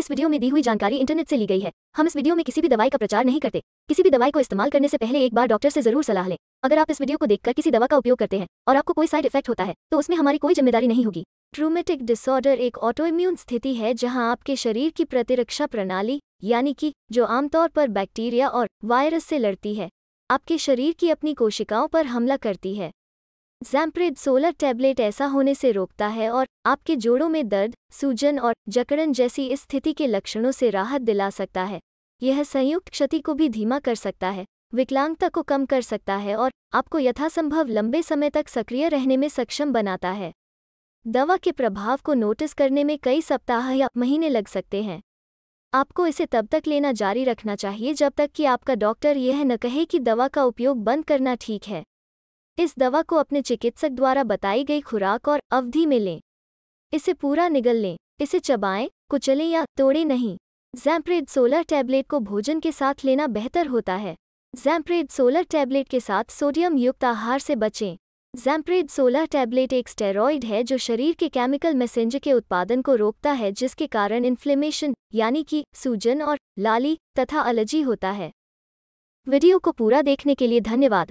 इस वीडियो में दी हुई जानकारी इंटरनेट से ली गई है हम इस वीडियो में किसी भी दवाई का प्रचार नहीं करते किसी भी दवाई को इस्तेमाल करने से पहले एक बार डॉक्टर से जरूर सलाह लें अगर आप इस वीडियो को देखकर किसी दवा का उपयोग करते हैं और आपको कोई साइड इफेक्ट होता है तो उसमें हमारी कोई जिम्मेदारी नहीं होगी ट्रूमेटिक डिसऑर्डर एक ऑटोइम्यून स्थिति है जहाँ आपके शरीर की प्रतिरक्षा प्रणाली यानी कि जो आमतौर पर बैक्टीरिया और वायरस से लड़ती है आपके शरीर की अपनी कोशिकाओं पर हमला करती है जैम्प्रिड सोलर टैबलेट ऐसा होने से रोकता है और आपके जोड़ों में दर्द सूजन और जकड़न जैसी स्थिति के लक्षणों से राहत दिला सकता है यह संयुक्त क्षति को भी धीमा कर सकता है विकलांगता को कम कर सकता है और आपको यथासंभव लंबे समय तक सक्रिय रहने में सक्षम बनाता है दवा के प्रभाव को नोटिस करने में कई सप्ताह या महीने लग सकते हैं आपको इसे तब तक लेना जारी रखना चाहिए जब तक कि आपका डॉक्टर यह न कहे कि दवा का उपयोग बंद करना ठीक है इस दवा को अपने चिकित्सक द्वारा बताई गई खुराक और अवधि में लें इसे पूरा निगल लें इसे चबाएं कुचलें या तोड़ें नहीं जैम्प्रेड सोलर टैबलेट को भोजन के साथ लेना बेहतर होता है जैम्प्रेड सोलर टैबलेट के साथ सोडियम युक्त आहार से बचें जैम्प्रेड सोलर टैबलेट एक स्टेरॉइड है जो शरीर के केमिकल मैसेंजर के उत्पादन को रोकता है जिसके कारण इन्फ्लेमेशन यानी कि सूजन और लाली तथा एलर्जी होता है वीडियो को पूरा देखने के लिए धन्यवाद